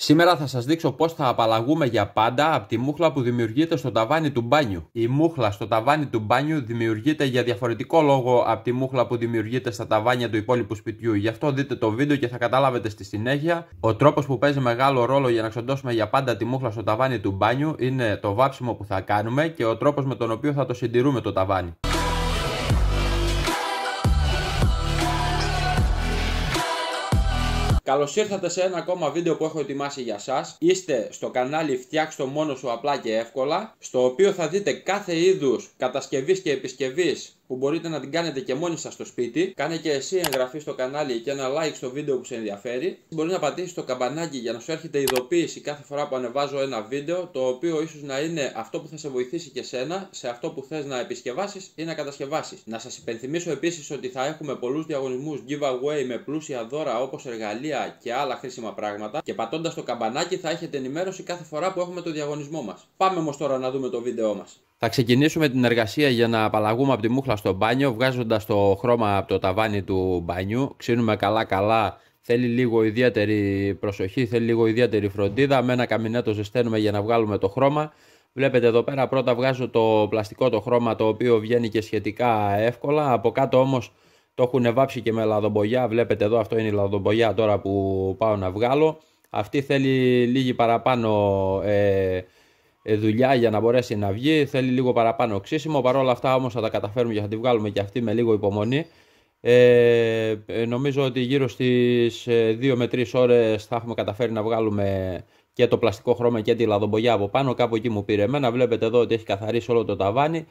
Σήμερα θα σας δείξω πώς θα απαλλαγούμε για πάντα από τη μούχλα που δημιουργείται στο ταβάνι του μπάνιου. Η μούχλα στο ταβάνι του μπάνιου δημιουργείται για διαφορετικό λόγο από τη μούχλα που δημιουργείται στα ταβάνια του υπόλοιπου σπιτιού. Γι' αυτό δείτε το βίντεο και θα καταλάβετε στη συνέχεια. Ο τρόπος που παίζει μεγάλο ρόλο για να ξοντώσουμε για πάντα τη μούχλα στο ταβάνι του μπάνιου είναι το βάψιμο που θα κάνουμε και ο τρόπος με τον οποίο θα το συντηρούμε το ταβάνι. Καλώς ήρθατε σε ένα ακόμα βίντεο που έχω ετοιμάσει για εσά. Είστε στο κανάλι Φτιάξτε το μόνο σου απλά και εύκολα, στο οποίο θα δείτε κάθε είδους κατασκευής και επισκευής που μπορείτε να την κάνετε και μόνοι σας στο σπίτι. Κάνε και εσύ εγγραφή στο κανάλι και ένα like στο βίντεο που σε ενδιαφέρει. Μπορεί να πατήσεις το καμπανάκι για να σου έρχεται ειδοποίηση κάθε φορά που ανεβάζω ένα βίντεο, το οποίο ίσως να είναι αυτό που θα σε βοηθήσει και σένα σε αυτό που θες να επισκευάσεις ή να κατασκευάσεις. Να σας υπενθυμίσω επίσης ότι θα έχουμε πολλούς διαγωνισμούς giveaway με πλούσια δώρα όπως εργαλεία και άλλα χρήσιμα πράγματα και πατώντας το καμπανάκι θα έχετε ενημέρωση κάθε φορά που έχουμε το διαγωνισμό μας. Πάμε όμως τώρα να δούμε το βίντεό μας. Θα ξεκινήσουμε την εργασία για να απαλλαγούμε από τη μούχλα στο μπάνιο, βγάζοντας το χρώμα από το ταβάνι του μπάνιου. Ξύνουμε καλά-καλά. Θέλει λίγο ιδιαίτερη προσοχή, θέλει λίγο ιδιαίτερη φροντίδα. Με ένα καμινέτο ζεσταίνουμε για να βγάλουμε το χρώμα. Βλέπετε εδώ πέρα πρώτα βγάζω το πλαστικό το χρώμα το οποίο βγαίνει και σχετικά εύκολα. Από κάτω όμως το έχουν βάψει και με λαδομπογιά. Βλέπετε εδώ αυτό είναι η λαδομπογιά τώρα που πάω να βγάλω. Αυτή θέλει λίγη παραπάνω ε, ε, δουλειά για να μπορέσει να βγει. Θέλει λίγο παραπάνω ξύσιμο. Παρ' όλα αυτά όμως θα τα καταφέρουμε και θα τη βγάλουμε και αυτή με λίγο υπομονή. Ε, ε νομίζω ότι γύρω στις 2 ε, με 3 ώρες θα έχουμε καταφέρει να βγάλουμε και το πλαστικό χρώμα και τη λαδομπογιά από πάνω. Κάπου εκεί μου πήρε εμένα. Βλέπετε εδώ ότι έχει καθαρίσει όλο το ταβάνι.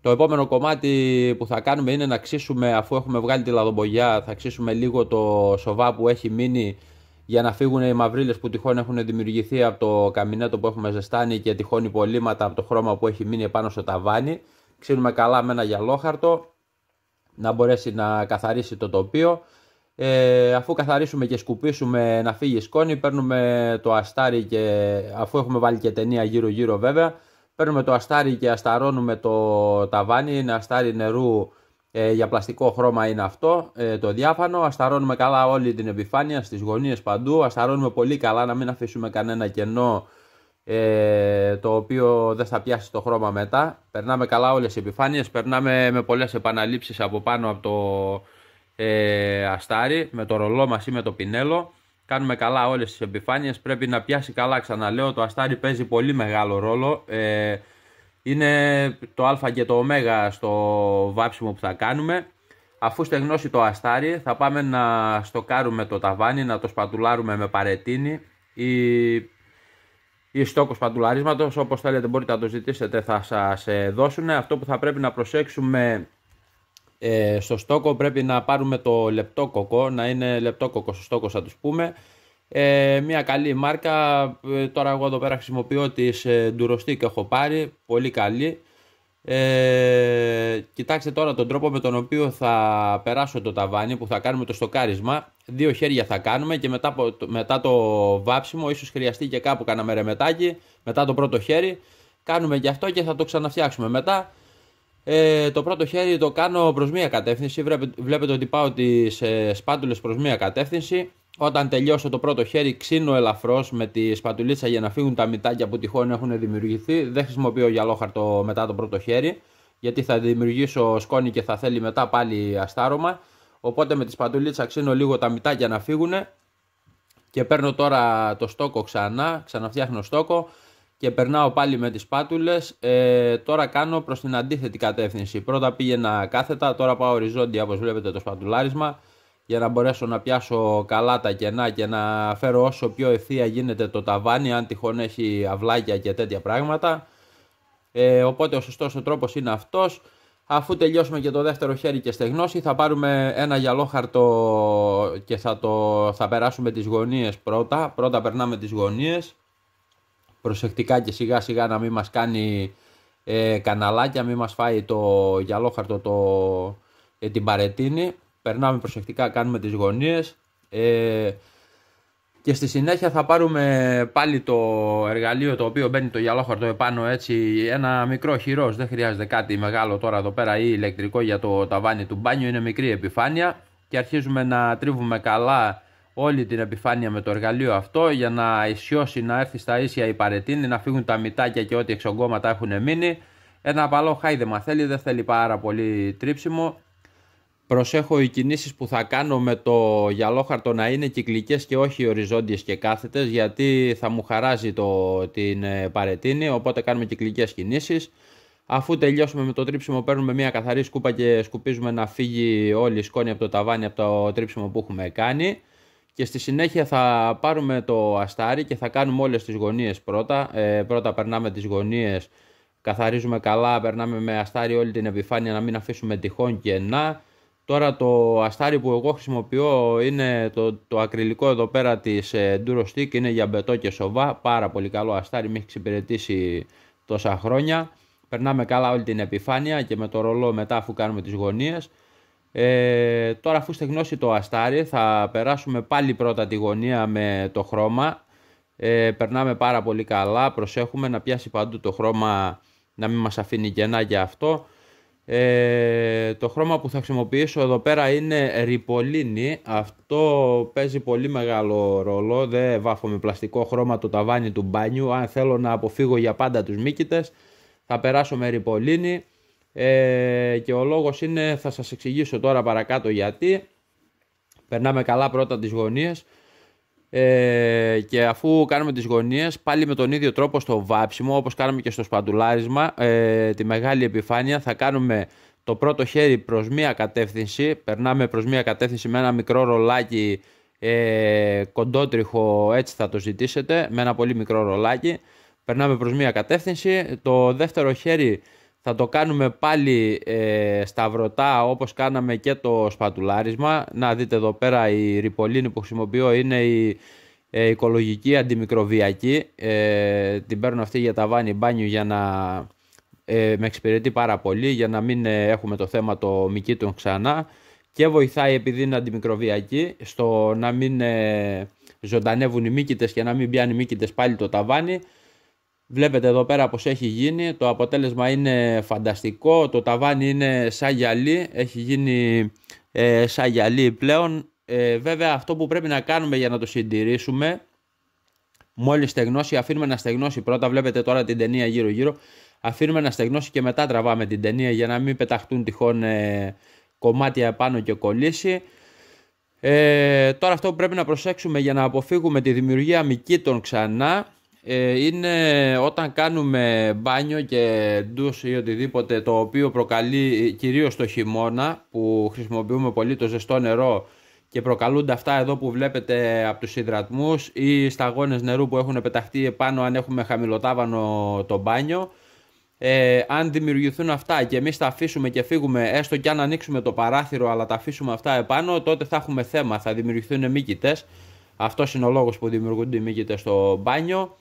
Το επόμενο κομμάτι που θα κάνουμε είναι να ξύσουμε, αφού έχουμε βγάλει τη λαδομπογιά, θα ξύσουμε λίγο το σοβά που έχει μείνει για να φύγουν οι μαυρίλες που τυχόν έχουν δημιουργηθεί από το καμινέτο που έχουμε ζεστάνει και τυχόν υπολείμματα από το χρώμα που έχει μείνει πάνω στο ταβάνι. Ξύνουμε καλά με ένα γυαλόχαρτο να μπορέσει να καθαρίσει το τοπίο. Ε, αφού καθαρίσουμε και σκουπίσουμε να φύγει η σκόνη, παίρνουμε το αστάρι και αφού έχουμε βάλει και ταινία γύρω γύρω βέβαια, παίρνουμε το αστάρι και ασταρώνουμε το ταβάνι, είναι αστάρι νερού ε, για πλαστικό χρώμα είναι αυτό ε, το διάφανο. Ασταρώνουμε καλά όλη την επιφάνεια στις γωνίες παντού. Ασταρώνουμε πολύ καλά να μην αφήσουμε κανένα κενό ε, το οποίο δεν θα πιάσει το χρώμα μετά. Περνάμε καλά όλες τις επιφάνειες. Περνάμε με πολλές επαναλήψεις από πάνω από το ε, αστάρι με το ρολό μας ή με το πινέλο. Κάνουμε καλά όλες τις επιφάνειες. Πρέπει να πιάσει καλά ξαναλέω. Το αστάρι παίζει πολύ μεγάλο ρόλο. Ε, είναι το α και το ω στο βάψιμο που θα κάνουμε. Αφού στεγνώσει το αστάρι θα πάμε να στοκάρουμε το ταβάνι, να το σπατουλάρουμε με παρετίνη ή, ή στόκος σπατουλαρίσματος, όπως θέλετε μπορείτε να το ζητήσετε θα σας ε, δώσουν. Αυτό που θα πρέπει να προσέξουμε ε, στο στόκο πρέπει να πάρουμε το λεπτό κοκό, να είναι λεπτό κοκο στο στόκο θα τους πούμε. Ε, μια καλή μάρκα, ε, τώρα εγώ εδώ πέρα χρησιμοποιώ τη ε, έχω πάρει, πολύ καλή. Ε, κοιτάξτε τώρα τον τρόπο με τον οποίο θα περάσω το ταβάνι που θα κάνουμε το στοκάρισμα. Δύο χέρια θα κάνουμε και μετά, μετά το βάψιμο ίσως χρειαστεί και κάπου κάνα μερεμετάκι. Μετά το πρώτο χέρι κάνουμε και αυτό και θα το ξαναφτιάξουμε μετά. Ε, το πρώτο χέρι το κάνω προς μία κατεύθυνση. Βλέπετε, ότι πάω τις ε, σπάτουλες προς μία κατεύθυνση. Όταν τελειώσω το πρώτο χέρι, ξύνω ελαφρώς με τη σπατουλίτσα για να φύγουν τα μυτάκια που τυχόν έχουν δημιουργηθεί. Δεν χρησιμοποιώ γυαλόχαρτο μετά το πρώτο χέρι, γιατί θα δημιουργήσω σκόνη και θα θέλει μετά πάλι αστάρωμα. Οπότε με τη σπατουλίτσα ξύνω λίγο τα μυτάκια να φύγουν και παίρνω τώρα το στόκο ξανά, ξαναφτιάχνω στόκο και περνάω πάλι με τις σπάτουλες. Ε, τώρα κάνω προς την αντίθετη κατεύθυνση. Πρώτα πήγαινα κάθετα, τώρα πάω οριζόντια όπως βλέπετε το σπατουλάρισμα για να μπορέσω να πιάσω καλά τα κενά και να φέρω όσο πιο ευθεία γίνεται το ταβάνι αν τυχόν έχει αυλάκια και τέτοια πράγματα. Ε, οπότε ο σωστός ο τρόπος είναι αυτός. Αφού τελειώσουμε και το δεύτερο χέρι και στεγνώσει θα πάρουμε ένα γυαλόχαρτο και θα, το, θα περάσουμε τις γωνίες πρώτα. Πρώτα περνάμε τις γωνίες προσεκτικά και σιγά σιγά να μην μας κάνει ε, καναλάκια, μην μας φάει το γυαλόχαρτο το, ε, την παρετίνη περνάμε προσεκτικά, κάνουμε τις γωνίες ε, και στη συνέχεια θα πάρουμε πάλι το εργαλείο το οποίο μπαίνει το γυαλόχορτο επάνω έτσι ένα μικρό χειρός, δεν χρειάζεται κάτι μεγάλο τώρα εδώ πέρα ή ηλεκτρικό για το ταβάνι του μπάνιου, είναι μικρή επιφάνεια και αρχίζουμε να τρίβουμε καλά όλη την επιφάνεια με το εργαλείο αυτό για να ισιώσει, να έρθει στα ίσια η παρετίνη, να φύγουν τα μητάκια και ό,τι εξογκώματα έχουν μείνει. Ένα απαλό χάιδεμα θέλει, δεν θέλει πάρα πολύ τρίψιμο Προσέχω οι κινήσεις που θα κάνω με το γυαλόχαρτο να είναι κυκλικές και όχι οριζόντιες και κάθετες γιατί θα μου χαράζει το, την ε, παρετίνη οπότε κάνουμε κυκλικές κινήσεις. Αφού τελειώσουμε με το τρίψιμο παίρνουμε μια καθαρή σκούπα και σκουπίζουμε να φύγει όλη η σκόνη από το ταβάνι από το τρίψιμο που έχουμε κάνει. Και στη συνέχεια θα πάρουμε το αστάρι και θα κάνουμε όλες τις γωνίες πρώτα. Ε, πρώτα περνάμε τις γωνίες, καθαρίζουμε καλά, περνάμε με αστάρι όλη την επιφάνεια να μην αφήσουμε τυχόν κενά. Τώρα το αστάρι που εγώ χρησιμοποιώ είναι το, το ακριλικό εδώ πέρα της ε, Enduro Stick, είναι για μπετό και σοβά, πάρα πολύ καλό αστάρι, με έχει εξυπηρετήσει τόσα χρόνια. Περνάμε καλά όλη την επιφάνεια και με το ρολό μετά αφού κάνουμε τις γωνίες. Ε, τώρα αφού στεγνώσει το αστάρι θα περάσουμε πάλι πρώτα τη γωνία με το χρώμα. Ε, περνάμε πάρα πολύ καλά, προσέχουμε να πιάσει παντού το χρώμα να μην μας αφήνει κενά για αυτό. Ε, το χρώμα που θα χρησιμοποιήσω εδώ πέρα είναι ριπολίνη. Αυτό παίζει πολύ μεγάλο ρόλο. Δεν βάφω με πλαστικό χρώμα το ταβάνι του μπάνιου. Αν θέλω να αποφύγω για πάντα τους μύκητες θα περάσω με ριπολίνη. Ε, και ο λόγος είναι, θα σας εξηγήσω τώρα παρακάτω γιατί. Περνάμε καλά πρώτα τις γωνίες. Ε, και αφού κάνουμε τις γωνίες πάλι με τον ίδιο τρόπο στο βάψιμο όπως κάναμε και στο σπαντουλάρισμα ε, τη μεγάλη επιφάνεια θα κάνουμε το πρώτο χέρι προς μία κατεύθυνση περνάμε προς μία κατεύθυνση με ένα μικρό ρολάκι ε, κοντότριχο έτσι θα το ζητήσετε με ένα πολύ μικρό ρολάκι περνάμε προς μία κατεύθυνση το δεύτερο χέρι θα το κάνουμε πάλι ε, σταυρωτά όπως κάναμε και το σπατουλάρισμα. Να δείτε εδώ πέρα η ριπολίνη που χρησιμοποιώ είναι η ε, οικολογική αντιμικροβιακή. Ε, την παίρνω αυτή για τα βάνη μπάνιου για να ε, με εξυπηρετεί πάρα πολύ για να μην ε, έχουμε το θέμα το μυκήτων ξανά και βοηθάει επειδή είναι αντιμικροβιακή στο να μην ε, ζωντανεύουν οι μύκητες και να μην πιάνει μύκητες πάλι το ταβάνι Βλέπετε εδώ πέρα πως έχει γίνει, το αποτέλεσμα είναι φανταστικό, το ταβάνι είναι σαν γυαλί, έχει γίνει ε, σαν γυαλί πλέον. Ε, βέβαια αυτό που πρέπει να κάνουμε για να το συντηρήσουμε, μόλις στεγνώσει αφήνουμε να στεγνώσει πρώτα, βλέπετε τώρα την ταινία γύρω γύρω, αφήνουμε να στεγνώσει και μετά τραβάμε την ταινία για να μην πεταχτούν τυχόν ε, κομμάτια επάνω και κολλήσει. Ε, τώρα αυτό που πρέπει να προσέξουμε για να αποφύγουμε τη δημιουργία μικήτων ξανά ε, είναι όταν κάνουμε μπάνιο και ντους ή οτιδήποτε το οποίο προκαλεί κυρίως το χειμώνα που χρησιμοποιούμε πολύ το ζεστό νερό και προκαλούνται αυτά εδώ που βλέπετε από τους υδρατμούς ή σταγόνες νερού που έχουν πεταχτεί επάνω αν έχουμε χαμηλοτάβανο το μπάνιο ε, αν δημιουργηθούν αυτά και εμείς τα αφήσουμε και φύγουμε έστω και αν ανοίξουμε το παράθυρο αλλά τα αφήσουμε αυτά επάνω τότε θα έχουμε θέμα, θα δημιουργηθούν μήκητες αυτός είναι ο λόγος που δημιουργούνται οι μήκητες στο μπάνιο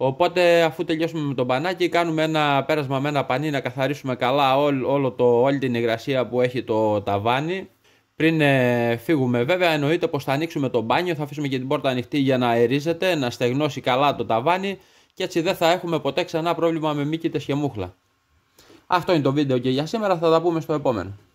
Οπότε αφού τελειώσουμε με τον πανάκι κάνουμε ένα πέρασμα με ένα πανί να καθαρίσουμε καλά όλο το, όλη την υγρασία που έχει το ταβάνι. Πριν ε, φύγουμε βέβαια εννοείται πως θα ανοίξουμε το μπάνιο, θα αφήσουμε και την πόρτα ανοιχτή για να αερίζεται, να στεγνώσει καλά το ταβάνι και έτσι δεν θα έχουμε ποτέ ξανά πρόβλημα με μήκητες και μούχλα. Αυτό είναι το βίντεο και για σήμερα θα τα πούμε στο επόμενο.